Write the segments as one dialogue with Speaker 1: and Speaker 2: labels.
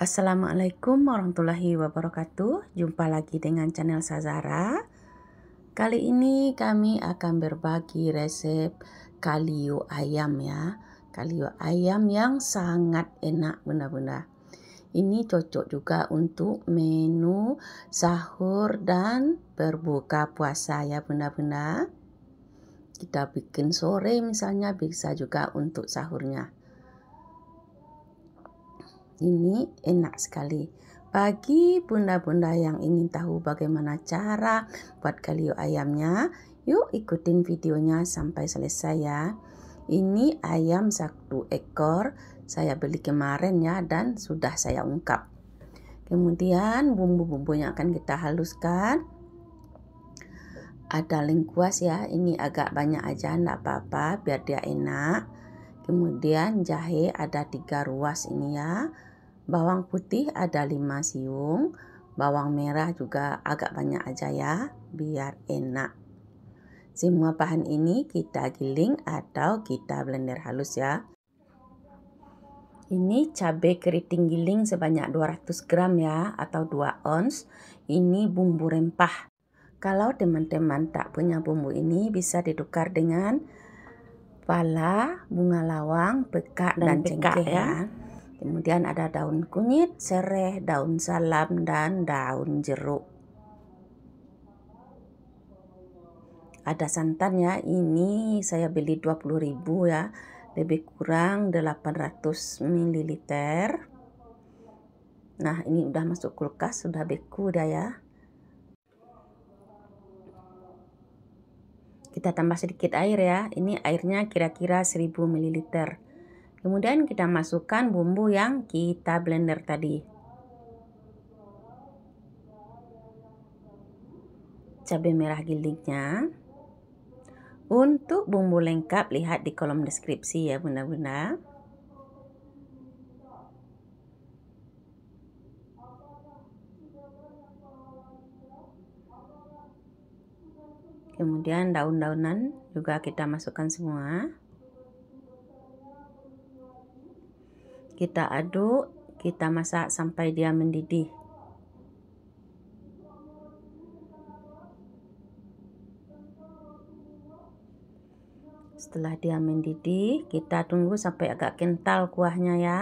Speaker 1: Assalamualaikum warahmatullahi wabarakatuh. Jumpa lagi dengan channel Sazara. Kali ini kami akan berbagi resep kaliu ayam ya. Kaliu ayam yang sangat enak bunda-bunda. Ini cocok juga untuk menu sahur dan berbuka puasa ya bunda-bunda. Kita bikin sore misalnya bisa juga untuk sahurnya ini enak sekali. Bagi bunda-bunda yang ingin tahu bagaimana cara buat kalio ayamnya, yuk ikutin videonya sampai selesai ya. Ini ayam satu ekor, saya beli kemarin ya dan sudah saya ungkap. Kemudian bumbu-bumbunya akan kita haluskan. Ada lengkuas ya, ini agak banyak aja, enggak apa-apa biar dia enak. Kemudian jahe ada tiga ruas ini ya Bawang putih ada 5 siung, bawang merah juga agak banyak aja ya, biar enak. Semua bahan ini kita giling atau kita blender halus ya. Ini cabai keriting giling sebanyak 200 gram ya atau 2 ons. Ini bumbu rempah. Kalau teman-teman tak punya bumbu ini bisa ditukar dengan pala, bunga lawang, bekak dan, dan cengkeh ya. ya. Kemudian ada daun kunyit, sereh, daun salam, dan daun jeruk. Ada santan ya, ini saya beli 20.000 ya, lebih kurang 800 ml. Nah, ini udah masuk kulkas, sudah beku dah ya. kita tambah sedikit air ya ini airnya kira-kira 1000 ml Kemudian kita masukkan bumbu yang kita blender tadi. Cabai merah gilingnya. Untuk bumbu lengkap lihat di kolom deskripsi ya bunda-bunda. Kemudian daun-daunan juga kita masukkan semua. Kita aduk, kita masak sampai dia mendidih. Setelah dia mendidih, kita tunggu sampai agak kental kuahnya ya.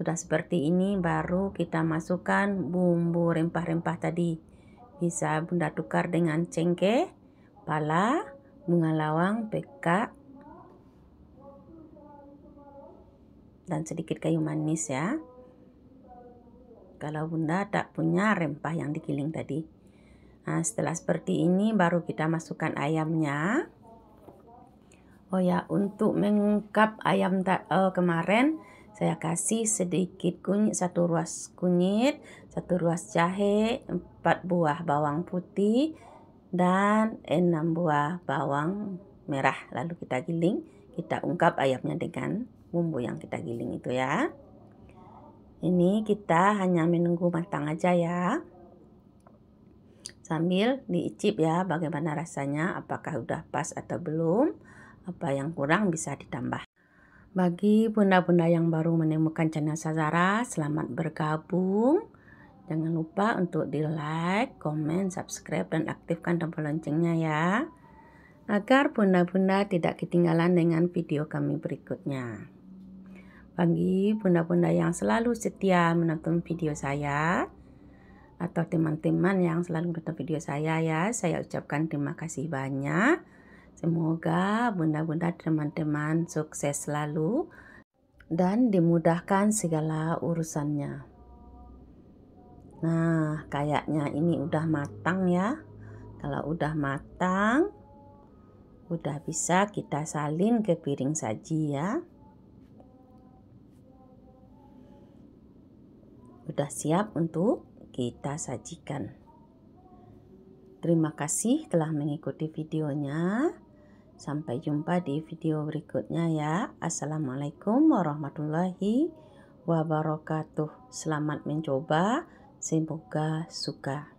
Speaker 1: Sudah seperti ini baru kita masukkan bumbu rempah-rempah tadi. Bisa bunda tukar dengan cengkeh, pala, bunga lawang, pekak, dan sedikit kayu manis ya kalau bunda tak punya rempah yang digiling tadi nah setelah seperti ini baru kita masukkan ayamnya oh ya untuk mengungkap ayam tak uh, eh, kemarin saya kasih sedikit kunyit satu ruas kunyit satu ruas jahe empat buah bawang putih dan enam buah bawang merah lalu kita giling kita ungkap ayamnya dengan bumbu yang kita giling itu ya. Ini kita hanya menunggu matang aja ya. Sambil diicip ya bagaimana rasanya, apakah sudah pas atau belum. Apa yang kurang bisa ditambah. Bagi bunda-bunda yang baru menemukan channel Sazara, selamat bergabung. Jangan lupa untuk di like, comment, subscribe, dan aktifkan tombol loncengnya ya agar bunda-bunda tidak ketinggalan dengan video kami berikutnya bagi bunda-bunda yang selalu setia menonton video saya atau teman-teman yang selalu menonton video saya ya saya ucapkan terima kasih banyak semoga bunda-bunda teman-teman sukses selalu dan dimudahkan segala urusannya nah kayaknya ini udah matang ya kalau udah matang udah bisa kita salin ke piring saji ya sudah siap untuk kita sajikan. Terima kasih telah mengikuti videonya. Sampai jumpa di video berikutnya ya. Assalamualaikum warahmatullahi wabarakatuh. Selamat mencoba, semoga suka.